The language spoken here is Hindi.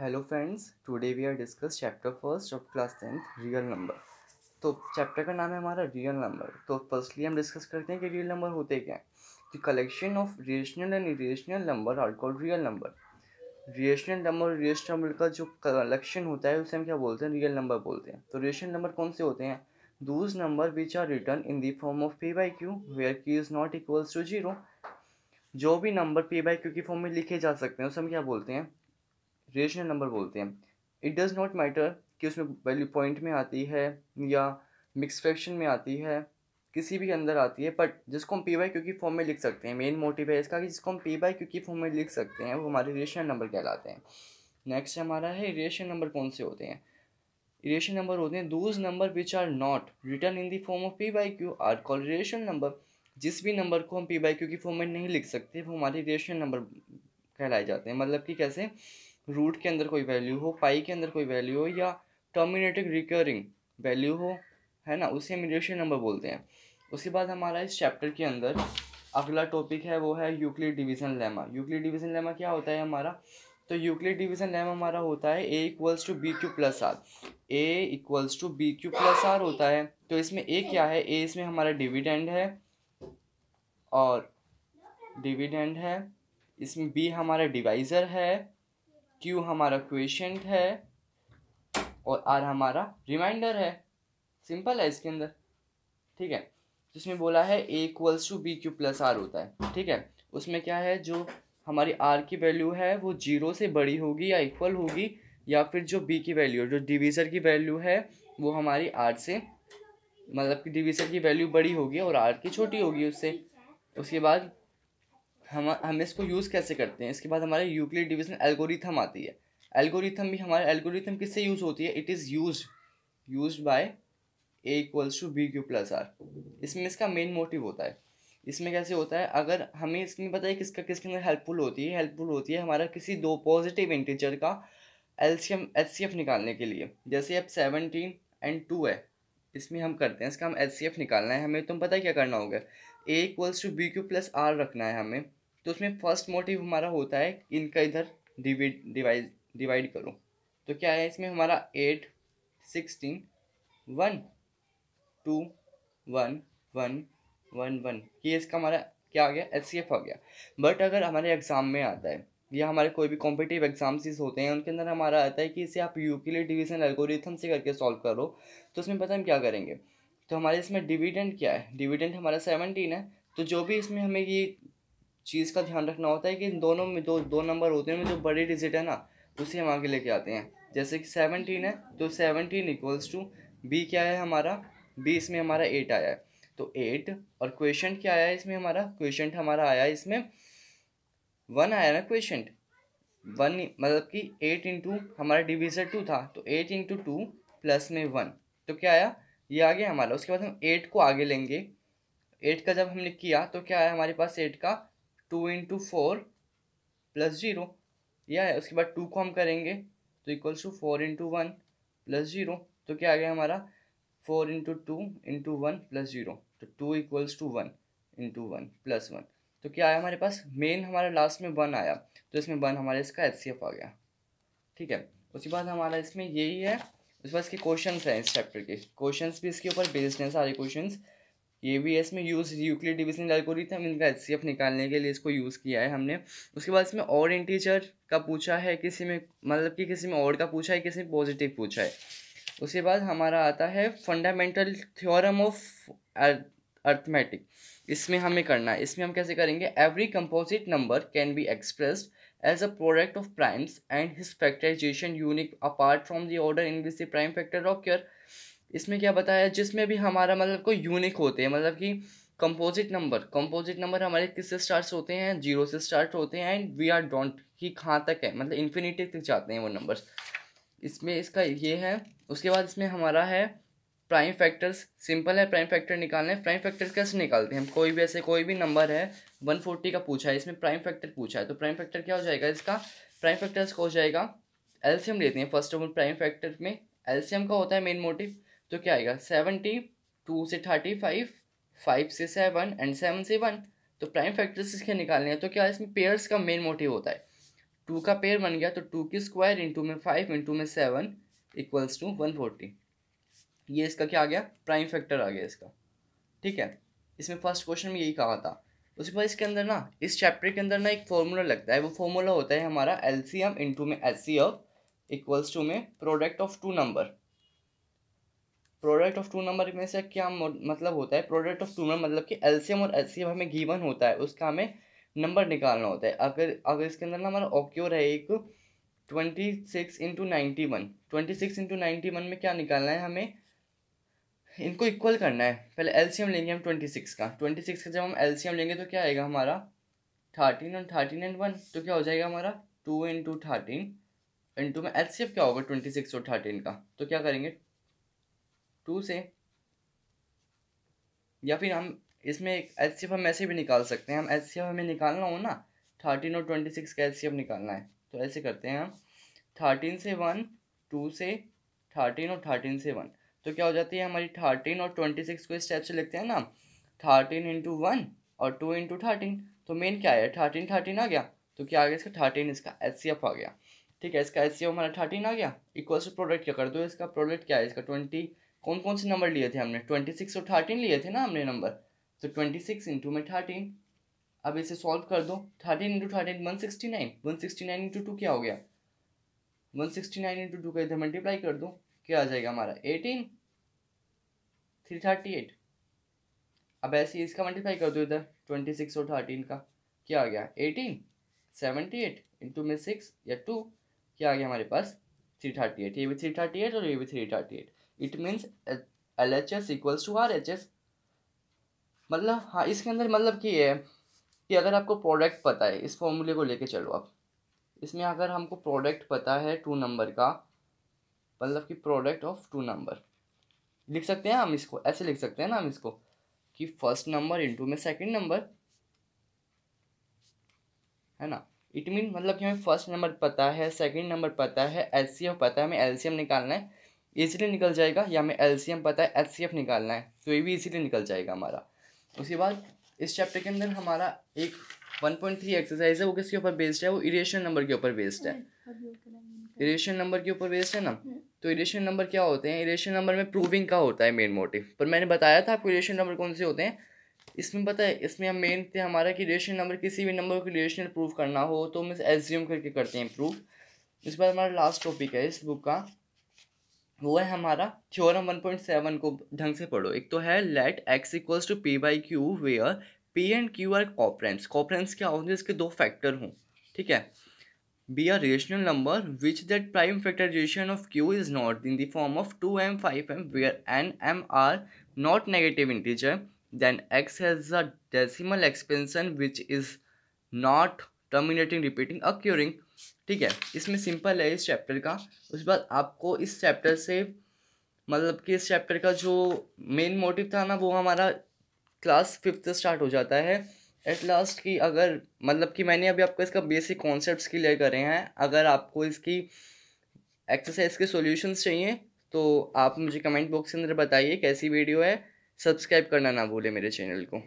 hello friends today we are discuss chapter first of class tenth real number तो चैप्टर का नाम है हमारा रियल नंबर तो फर्स्टली हम डिस्कस करते हैं कि रियल नंबर होते क्या हैं the collection of rational and irrational number are called real number rational number rational number का जो कलेक्शन होता है उसे हम क्या बोलते हैं रियल नंबर बोलते हैं तो रिएशनल नंबर कौन से होते हैं those number which are written in the form of p by q where q is not equals to zero जो भी नंबर पी बाई क्यू की फॉर्म में लिखे जा सकते हैं उसे हम क्या बोलते हैं रेशनल नंबर बोलते हैं इट डज़ नॉट मैटर कि उसमें वैल्यू पॉइंट में आती है या मिक्स फ्रैक्शन में आती है किसी भी अंदर आती है बट जिसको हम पी बाई क्यू की फॉर्म में लिख सकते हैं मेन मोटिव है इसका कि जिसको हम पी बाई क्यू की फॉर्म में लिख सकते हैं वो हमारे रेशनल नंबर कहलाते हैं नेक्स्ट हमारा है रेशनल नंबर कौन से होते हैं रेशनल नंबर होते हैं those number which are not written in the form of p by q are call rational number जिस भी नंबर को हम पी बाई क्यू की फॉर्म में नहीं लिख सकते वो हमारे रेशनल नंबर कहलाए जाते हैं मतलब कि कैसे रूट के अंदर कोई वैल्यू हो पाई के अंदर कोई वैल्यू हो या टर्मिनेटिंग रिकरिंग वैल्यू हो है ना उसे हम नंबर बोलते हैं उसके बाद हमारा इस चैप्टर के अंदर अगला टॉपिक है वो है Euclid division lemma Euclid division lemma क्या होता है हमारा तो यूक्लिड डिवीज़न लेमा हमारा होता है a equals to b q plus r a equals to b q plus r होता है तो इसमें ए क्या है ए इसमें हमारा डिविडेंड है और डिविडेंड है इसमें बी हमारा डिवाइज़र है क्यू हमारा क्वेश्चन है और आर हमारा रिमाइंडर है सिंपल है इसके अंदर ठीक है जिसमें बोला है a equals to b q plus r होता है ठीक है उसमें क्या है जो हमारी आर की वैल्यू है वो जीरो से बड़ी होगी या इक्वल होगी या फिर जो बी की वैल्यू जो डिवीज़र की वैल्यू है वो हमारी आर से मतलब कि डिवीज़र की वैल्यू बड़ी होगी और आर की छोटी होगी उससे उसके बाद हम हम इसको यूज़ कैसे करते हैं इसके बाद हमारे यूक्लिड डिविजन एल्गोरिथम आती है एल्गोरिथम भी हमारे एल्गोरिथम किससे यूज़ होती है it is use use by a equals to b q plus r इसमें इसका मेन मोटिव होता है इसमें कैसे होता है अगर हमें इसमें पता है किसका किसके अंदर हेल्पफुल होती है हेल्पफुल होती है हमारा किसी दो पॉजिटिव इंटीजर का L C M H C F निकालने के लिए जैसे अब सेवनटीन एंड टू है इसमें हम करते हैं इसका हम एच सी एफ निकालना है हमें तुम पता है क्या करना होगा a equals to b q plus r रखना है हमें तो उसमें फर्स्ट मोटिव हमारा होता है इनका इधर डिविड डिवाइड डिवाइड करो तो क्या है इसमें हमारा eight sixteen one two one one one one ये इसका हमारा क्या आ गया एस सी एफ आ गया बट अगर हमारे एग्ज़ाम में आता है या हमारे कोई भी कॉम्पिटिटिव एग्जाम्स होते हैं उनके अंदर हमारा आता है कि इसे आप यू लिए डिविजन एल्गोरिथम से करके सॉल्व करो तो उसमें पता हम क्या करेंगे तो हमारे इसमें डिविडेंड क्या है डिविडेंड हमारा सेवनटीन है तो जो भी इसमें हमें ये चीज़ का ध्यान रखना होता है कि इन दोनों में दो दो नंबर होते हैं जो बड़ी डिजिट है ना उसे हम आगे लेके आते हैं जैसे कि सेवनटीन है तो सेवनटीन इक्वल्स टू बी क्या है हमारा बी इसमें हमारा एट आया है तो एट और क्वेश्चन क्या आया है इसमें हमारा क्वेश्चन हमारा आया है इसमें वन आया ना क्वेश्चन वन मतलब कि एट इंटू हमारा डिविजर टू था तो एट इंटू टू प्लस में वन तो क्या आया ये आ गया हमारा उसके बाद हम एट को आगे लेंगे एट का जब हमने किया तो क्या आया हमारे पास एट का two into four plus zero या है उसके बाद टू को हम करेंगे तो equals to four into one plus zero तो क्या आ गया हमारा four into two into one plus zero तो two equals to one into one plus one तो क्या आया हमारे पास मेन हमारा लास्ट में वन आया तो इसमें वन हमारे इसका एच आ गया ठीक है उसके बाद हमारा इसमें यही है उसके बाद इसके क्वेश्चन हैं इस चैप्टर के क्वेश्चन भी इसके ऊपर बेस्ड हैं सारे क्वेश्चन एस में यूज यूक्लिड डिविजन एल्गोरिथम इनका एच सी एफ निकालने के लिए इसको यूज़ किया है हमने उसके बाद इसमें और इंटीजर का पूछा है किसी में मतलब कि किसी में और का पूछा है किसी में पॉजिटिव पूछा है उसके बाद हमारा आता है फंडामेंटल थ्योरम ऑफ अर्थमेटिक इसमें हमें करना है इसमें हम कैसे करेंगे every composite number can be expressed a product of primes and and factorization unique apart from the order in which the prime factor of occur इसमें क्या बताया जिसमें भी हमारा मतलब कोई यूनिक होते हैं मतलब कि कंपोजिट नंबर कंपोजिट नंबर हमारे किससे स्टार्ट होते हैं जीरो से स्टार्ट होते हैं एंड वी आर डोंट कि कहाँ तक है मतलब इन्फिनिटी तक जाते हैं वो नंबर्स इसमें इसका ये है उसके बाद इसमें हमारा है प्राइम फैक्टर्स सिंपल है प्राइम फैक्टर निकालने प्राइम फैक्टर कैसे निकालते हैं हम कोई भी ऐसे कोई भी नंबर है वन फोर्टी का पूछा है इसमें प्राइम फैक्टर पूछा है तो प्राइम फैक्टर क्या हो जाएगा इसका प्राइम फैक्टर्स का हो जाएगा एल्सियम लेते हैं first of all prime factor में एल्सियम का होता है मेन मोटिव तो क्या आएगा सेवनटी टू से थर्टी फाइव फाइव से सेवन एंड सेवन से वन तो प्राइम फैक्टर्स इसके निकालने हैं तो क्या इसमें पेयर्स का मेन मोटिव होता है टू का पेयर बन गया तो टू की स्क्वायर इंटू में फाइव इंटू में seven equals to one forty ये इसका क्या आ गया प्राइम फैक्टर आ गया इसका ठीक है इसमें फर्स्ट क्वेश्चन में यही कहा था उसके बाद इसके अंदर ना इस चैप्टर के अंदर ना एक फॉर्मूला लगता है वो फॉर्मूला होता है हमारा एल सी एम इंटू में L C F equals to में product of two number product of two number में से क्या मतलब होता है प्रोडक्ट ऑफ टू नंबर मतलब कि एल्सियम और एल्सियम हमें गीवन होता है उसका हमें नंबर निकालना होता है अगर अगर इसके अंदर ना हमारा ऑक्योर है एक twenty six into ninety one twenty six into ninety one में क्या निकालना है हमें इनको इक्वल करना है पहले एल्सियम लेंगे हम ट्वेंटी सिक्स का ट्वेंटी सिक्स का जब हम एल्सियम लेंगे तो क्या आएगा हमारा थर्टीन और थर्टीन एंड वन तो क्या हो जाएगा हमारा टू इंटू थर्टीन इंटू में एल्सियम क्या होगा ट्वेंटी सिक्स और थर्टीन का तो क्या करेंगे टू से या फिर हम इसमें एक एच हम ऐसे भी निकाल सकते हैं हम एच हमें निकालना हो ना थर्टीन और ट्वेंटी सिक्स का एच निकालना है तो ऐसे करते हैं हम थर्टीन से वन टू से थर्टीन और थर्टीन से वन तो क्या हो जाती है हमारी थर्टीन और ट्वेंटी सिक्स को इस टाइप से लिखते हैं ना थर्टीन इंटू वन और टू इंटू थर्टीन तो मेन क्या है थर्टीन थर्टीन आ गया तो क्या आ गया इसका थर्टीन इसका एच सी एफ आ गया ठीक है इसका एच सी एफ हमारा थर्टीन आ गया इक्वल टू प्रोडक्ट क्या कर दो इसका प्रोडक्ट क्या है इसका ट्वेंटी कौन कौन से नंबर लिए थे हमने ट्वेंटी सिक्स और थर्टीन लिए थे ना हमने नंबर तो ट्वेंटी सिक्स इंटू में थर्टीन अब इसे सॉल्व कर दो thirteen into thirteen one sixty nine one sixty nine into two क्या हो गया one sixty nine into two का इधर मल्टीप्लाई कर दो क्या आ जाएगा हमारा एटीन थ्री थर्टी एट अब ऐसे ही इसका मल्टीप्लाई कर दो इधर ट्वेंटी सिक्स और थर्टीन का क्या आ गया एटीन सेवेंटी एट इंटू में सिक्स या टू क्या आ गया हमारे पास थ्री थर्टी एट ये भी थ्री थर्टी एट और ये भी three thirty eight it means L H S equals to R H S मतलब हाँ इसके अंदर मतलब कि ये है कि अगर आपको प्रोडक्ट पता है इस फॉर्मूले को लेके चलो आप इसमें अगर हमको प्रोडक्ट पता है टू नंबर का मतलब कि प्रोडक्ट ऑफ टू नंबर लिख सकते हैं हम इसको ऐसे लिख सकते हैं ना हम इसको कि फर्स्ट नंबर इंटू में सेकंड नंबर है ना इट मीन मतलब कि हमें फर्स्ट नंबर पता है सेकंड नंबर पता है एलसीएम पता है हमें एलसीएम निकालना है इजीली निकल जाएगा या हमें एल पता है एच निकालना है तो ये भी इजीली निकल जाएगा हमारा उसके बाद इस चैप्टर के अंदर हमारा एक 1.3 एक्सरसाइज है वो किसके ऊपर बेस्ड है वो इरेशन नंबर के ऊपर बेस्ड है इरेशन नंबर के ऊपर बेस्ड है ना तो इरेशन नंबर क्या होते हैं इरेशन नंबर में प्रूविंग का होता है मेन मोटिव पर मैंने बताया था आपको इरेशन नंबर कौन से होते हैं इसमें पता है इसमें हम मेन थे हमारा कि रेशन नंबर किसी भी नंबर को रेशनल प्रूव करना हो तो हम एज्यूम करके करते हैं प्रूव इसके बाद हमारा लास्ट टॉपिक है इस बुक का वो है हमारा थ्योरम 1.7 को ढंग से पढ़ो एक तो है let x equals to p by q where p and q are coprimes coprimes क्या होते हैं इसके दो फैक्टर हों ठीक है be are rational number which that prime factorization of q is not in the form of two m five m where n m are not negative integer then x has a decimal expansion which is not terminating repeating occurring ठीक है इसमें सिंपल है इस चैप्टर का उसके बाद आपको इस चैप्टर से मतलब कि इस चैप्टर का जो मेन मोटिव था ना वो हमारा क्लास फिफ्थ स्टार्ट हो जाता है एट लास्ट कि अगर मतलब कि मैंने अभी आपको इसका बेसिक कॉन्सेप्ट क्लियर करे हैं अगर आपको इसकी एक्सरसाइज के सॉल्यूशंस चाहिए तो आप मुझे कमेंट बॉक्स के अंदर बताइए कैसी वीडियो है सब्सक्राइब करना ना भूलें मेरे चैनल को